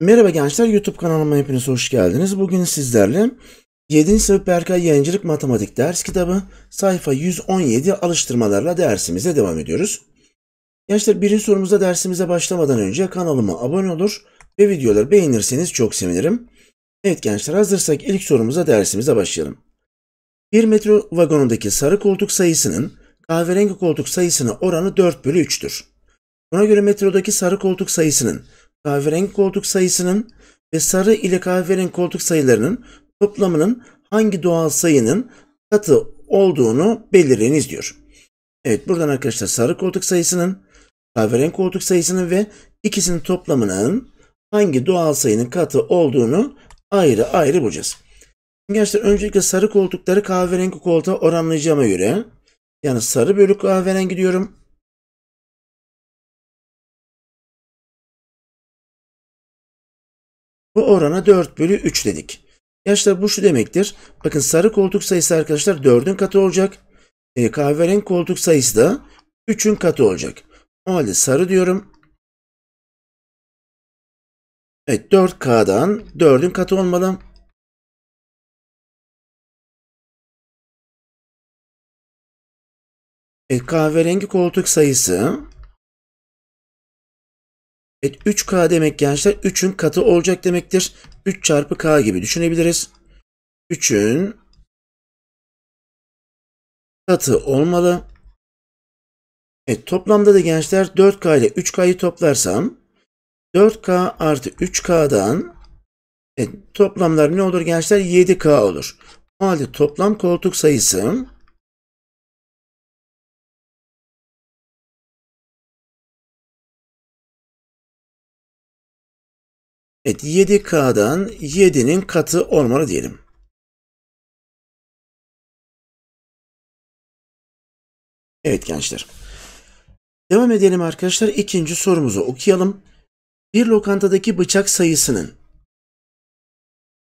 Merhaba gençler YouTube kanalıma hepiniz hoş geldiniz. Bugün sizlerle 7. sınıf Berkay Yayıncılık Matematik ders kitabı sayfa 117 alıştırmalarla dersimize devam ediyoruz. Gençler birinci sorumuzda dersimize başlamadan önce kanalıma abone olur ve videoları beğenirseniz çok sevinirim. Evet gençler hazırsak ilk sorumuza dersimize başlayalım. Bir metro vagonundaki sarı koltuk sayısının kahverengi koltuk sayısına oranı 4 bölü 3'tür. Buna göre metrodaki sarı koltuk sayısının, kahverengi koltuk sayısının ve sarı ile kahverengi koltuk sayılarının toplamının hangi doğal sayının katı olduğunu belirleyiniz diyor. Evet buradan arkadaşlar sarı koltuk sayısının, kahverengi koltuk sayısının ve ikisinin toplamının hangi doğal sayının katı olduğunu ayrı ayrı bulacağız. Gençler öncelikle sarı koltukları kahverengi koltuğa oranlayacağıma göre yani sarı bölü kahverengi diyorum. Bu orana 4 bölü 3 dedik. Gençler bu şu demektir. Bakın sarı koltuk sayısı arkadaşlar 4'ün katı olacak. E, kahverengi koltuk sayısı da 3'ün katı olacak. O halde sarı diyorum. Evet 4K'dan 4'ün katı olmadan E, kahverengi koltuk sayısı Evet 3K demek gençler 3'ün katı olacak demektir. 3 çarpı K gibi düşünebiliriz. 3'ün katı olmalı. Evet toplamda da gençler 4K ile 3K'yı toplarsam 4K artı 3K'dan evet, toplamlar ne olur gençler 7K olur. O halde toplam koltuk sayısı Evet 7K'dan 7'nin katı olmalı diyelim. Evet gençler. Devam edelim arkadaşlar. İkinci sorumuzu okuyalım. Bir lokantadaki bıçak sayısının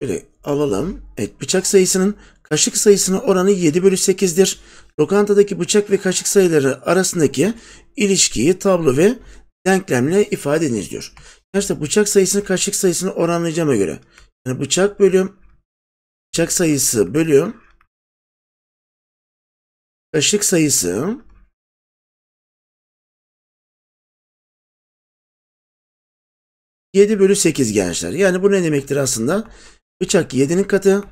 böyle alalım. Evet bıçak sayısının kaşık sayısının oranı 7 bölü 8'dir. Lokantadaki bıçak ve kaşık sayıları arasındaki ilişkiyi tablo ve denklemle ifade edilir diyor. Arkadaşlar bıçak sayısını kaşık sayısını oranlayacağıma göre. Yani bıçak bölüm bıçak sayısı bölüm kaşık sayısı Yedi bölü sekiz gençler. Yani bu ne demektir aslında? Bıçak yedi'nin katı.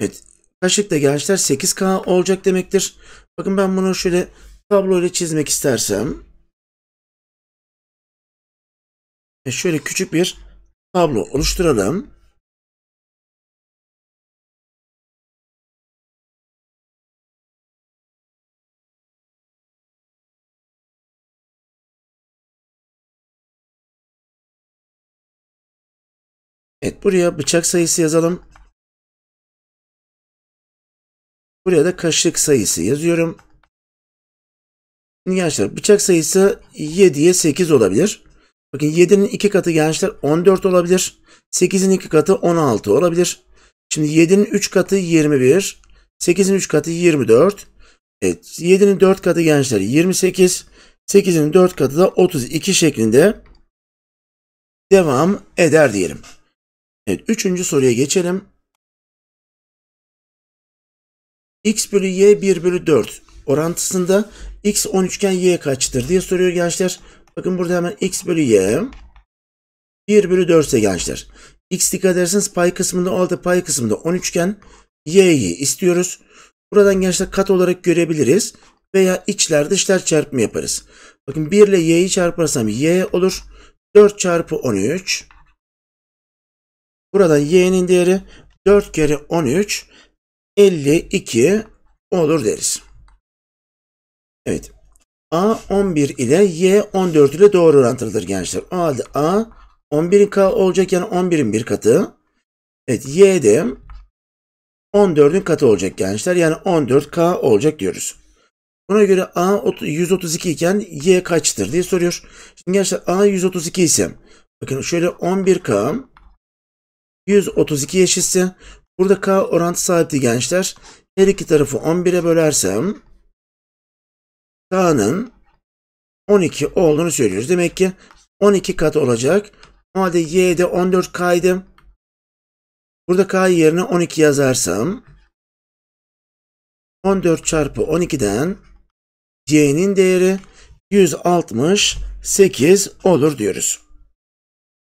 Evet. Kaşık da gençler 8K olacak demektir. Bakın ben bunu şöyle tablo ile çizmek istersem. E şöyle küçük bir tablo oluşturalım. Evet buraya bıçak sayısı yazalım. Buraya da kaşık sayısı yazıyorum. Gençler bıçak sayısı 7'ye 8 olabilir. Bakın 7'nin 2 katı gençler 14 olabilir. 8'in 2 katı 16 olabilir. Şimdi 7'nin 3 katı 21. 8'in 3 katı 24. Evet 7'nin 4 katı gençler 28. 8'in 4 katı da 32 şeklinde devam eder diyelim. Evet üçüncü soruya geçelim. x bölü y 1 bölü 4 orantısında x 13 iken y kaçtır diye soruyor gençler. Bakın burada hemen x bölü y 1 bölü 4 ise gençler. X dikkat ederseniz pay kısmında 6 pay kısmında 13 iken y'yi istiyoruz. Buradan gençler kat olarak görebiliriz veya içler dışlar çarpımı yaparız. Bakın 1 ile y'yi çarparsam y olur. 4 çarpı 13. Buradan y'nin değeri 4 kere 13 52 olur deriz. Evet. A 11 ile Y 14 ile doğru orantılıdır gençler. O halde A 11'in K olacak yani 11'in bir katı. Evet Y de 14'ün katı olacak gençler. Yani 14K olacak diyoruz. Buna göre A 132 iken Y kaçtır diye soruyor. Şimdi gençler A 132 ise bakın şöyle 11K 132 eşitse burada K orantı sahipti gençler. Her iki tarafı 11'e bölersem K'nın 12 olduğunu söylüyoruz. Demek ki 12 kat olacak. O halde Y'de 14 kaydı. Burada K yerine 12 yazarsam 14 çarpı 12'den Y'nin değeri 168 olur diyoruz.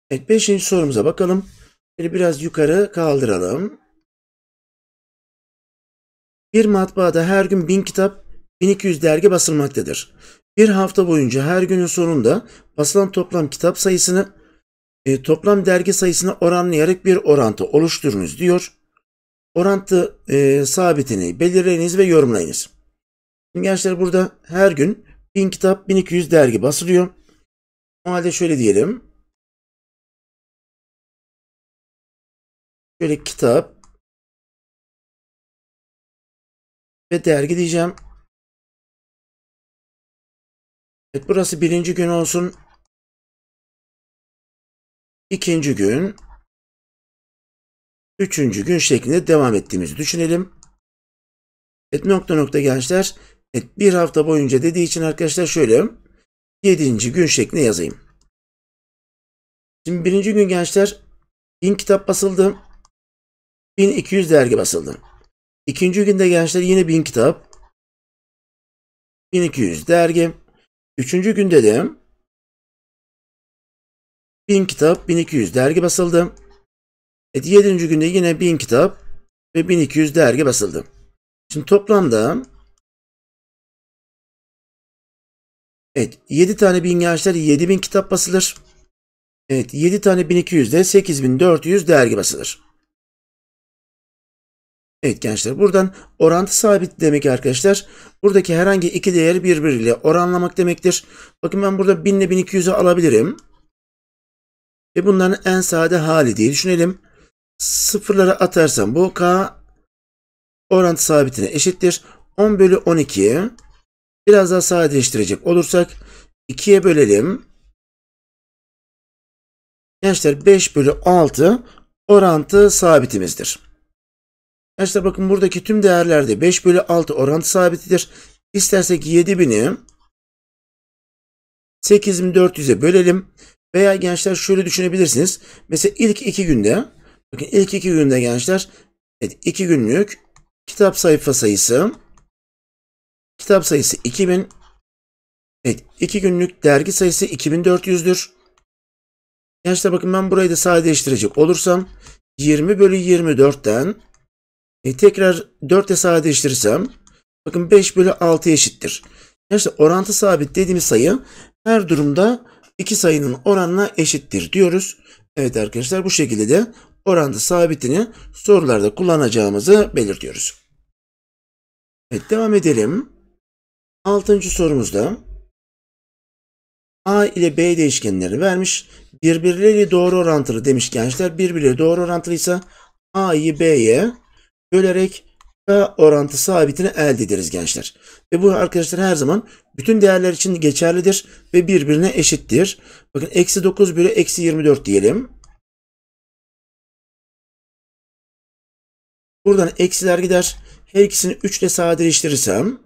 Evet 5. sorumuza bakalım. Şimdi biraz yukarı kaldıralım. Bir matbaada her gün 1000 kitap 1200 dergi basılmaktadır. Bir hafta boyunca her günün sonunda basılan toplam kitap sayısını e, toplam dergi sayısına oranlayarak bir orantı oluşturunuz diyor. Orantı e, sabitini belirleyiniz ve yorumlayınız. Şimdi gençler burada her gün 1000 kitap 1200 dergi basılıyor. O halde şöyle diyelim. Şöyle kitap ve dergi diyeceğim. Evet, burası birinci gün olsun. İkinci gün. Üçüncü gün şeklinde devam ettiğimizi düşünelim. Evet, nokta nokta gençler. Evet, bir hafta boyunca dediği için arkadaşlar şöyle. Yedinci gün şeklinde yazayım. Şimdi birinci gün gençler. bin kitap basıldı. 1200 dergi basıldı. İkinci günde gençler yine bin kitap. 1200 dergi. Üçüncü gün dedim. 1000 kitap, 1200 dergi basıldı. Evet, yedinci günde yine 1000 kitap ve 1200 dergi basıldı. Şimdi toplamda Evet, 7 tane 1000 gençler 7000 kitap basılır. Evet, 7 tane 1200 de 8400 dergi basılır. Evet gençler buradan orantı sabit demek arkadaşlar. Buradaki herhangi iki değeri birbiriyle oranlamak demektir. Bakın ben burada 1000 ile 1200'ü alabilirim. Ve bunların en sade hali diye düşünelim. Sıfırlara atarsam bu k orantı sabitine eşittir. 10 bölü 12. Biraz daha sadeleştirecek olursak 2'ye bölelim. Gençler 5 bölü 6 orantı sabitimizdir. Arkadaşlar bakın buradaki tüm değerlerde 5 bölü 6 orantı sabitidir. İstersek 7000'i 8400'e bölelim. Veya gençler şöyle düşünebilirsiniz. Mesela ilk iki günde, bakın ilk iki günde gençler, evet iki günlük kitap sayfa sayısı, kitap sayısı 2000, evet iki günlük dergi sayısı 2400'dür. Gençler bakın ben burayı da sadeleştirecek olursam 20 bölü 24'ten e, tekrar 4 ile sadeleştirirsem bakın 5 bölü 6 eşittir. Arkadaşlar orantı sabit dediğimiz sayı her durumda iki sayının oranına eşittir diyoruz. Evet arkadaşlar bu şekilde de orantı sabitini sorularda kullanacağımızı belirtiyoruz. Evet devam edelim. Altıncı sorumuzda A ile B değişkenleri vermiş. Birbirleriyle doğru orantılı demiş gençler. Birbirleriyle doğru orantılıysa A'yı B'ye bölerek K orantı sabitini elde ederiz gençler. Ve bu arkadaşlar her zaman bütün değerler için geçerlidir ve birbirine eşittir. Bakın eksi 9 bölü eksi 24 diyelim. Buradan eksiler gider. Her ikisini 3 ile sadeleştirirsem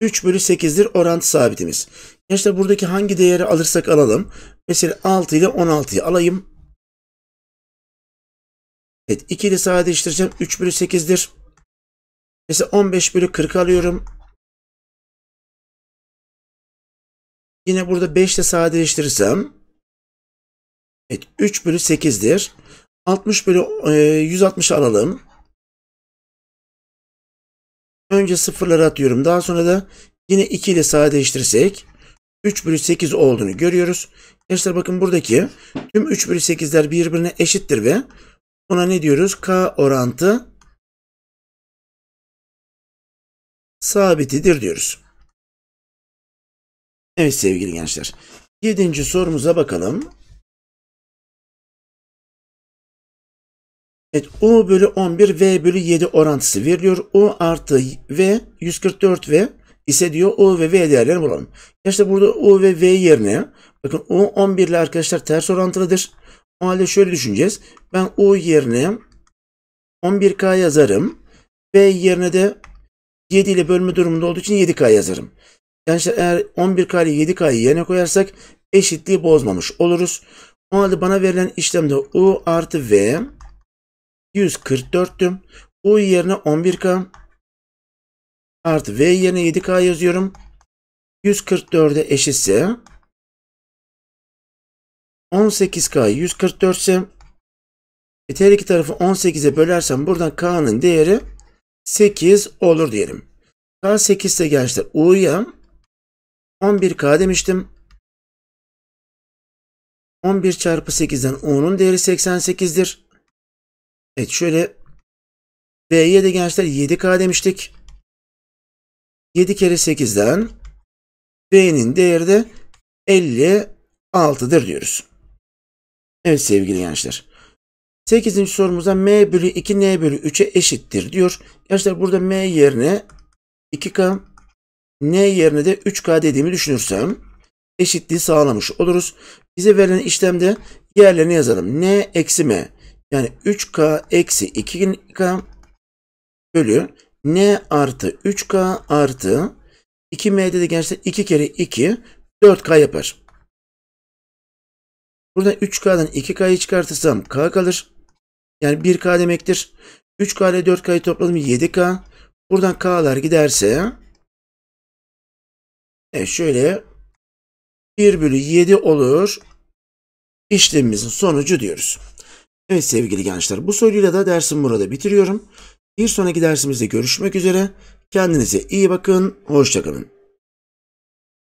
3 bölü 8'dir orantı sabitimiz. Gençler buradaki hangi değeri alırsak alalım. Mesela 6 ile 16'yı alayım. Evet ikili sadeleştireceğim. 3 bölü 8'dir. Mesela 15 bölü 40 alıyorum. Yine burada 5 ile sadeleştirirsem evet 3 bölü 8'dir. 60 bölü e, 160 alalım. Önce sıfırları atıyorum. Daha sonra da yine 2 ile sadeleştirirsek 3 bölü 8 olduğunu görüyoruz. Gençler bakın buradaki tüm 3 bölü 8'ler birbirine eşittir ve Buna ne diyoruz? K orantı sabitidir diyoruz. Evet sevgili gençler. Yedinci sorumuza bakalım. Evet, U bölü 11 V bölü 7 orantısı veriliyor. U artı V 144 V ise diyor U ve V değerlerini bulalım. İşte burada U ve V yerine bakın U 11 ile arkadaşlar ters orantılıdır. O halde şöyle düşüneceğiz. Ben U yerine 11K yazarım. B yerine de 7 ile bölme durumunda olduğu için 7K yazarım. Gençler eğer 11K ile 7K'yı yerine koyarsak eşitliği bozmamış oluruz. O halde bana verilen işlemde U artı V 144'tü. U yerine 11K artı V yerine 7K yazıyorum. 144'e eşitse 18K 144 ise e, her tarafı 18'e bölersem buradan K'nın değeri 8 olur diyelim. K 8 ise gençler U'ya 11K demiştim. 11 çarpı 8'den U'nun değeri 88'dir. Evet şöyle B'ye de gençler 7K demiştik. 7 kere 8'den B'nin değeri de 56'dır diyoruz. Evet sevgili gençler. 8. sorumuza m bölü 2 n bölü 3'e eşittir diyor. Gençler burada m yerine 2k n yerine de 3k dediğimi düşünürsem eşitliği sağlamış oluruz. Bize verilen işlemde yerlerini yazalım. n eksi m yani 3k eksi 2k bölü n artı 3k artı 2 m dedi gençler 2 kere 2 4k yapar. Burada 3K'dan 2K'yı çıkartırsam K kalır. Yani 1K demektir. 3K ile 4K'yı topladım 7K. Buradan K'lar giderse evet şöyle 1 bölü 7 olur. İşlemimizin sonucu diyoruz. Evet sevgili gençler bu soruyla da dersimi burada bitiriyorum. Bir sonraki dersimizde görüşmek üzere. Kendinize iyi bakın. Hoşçakalın.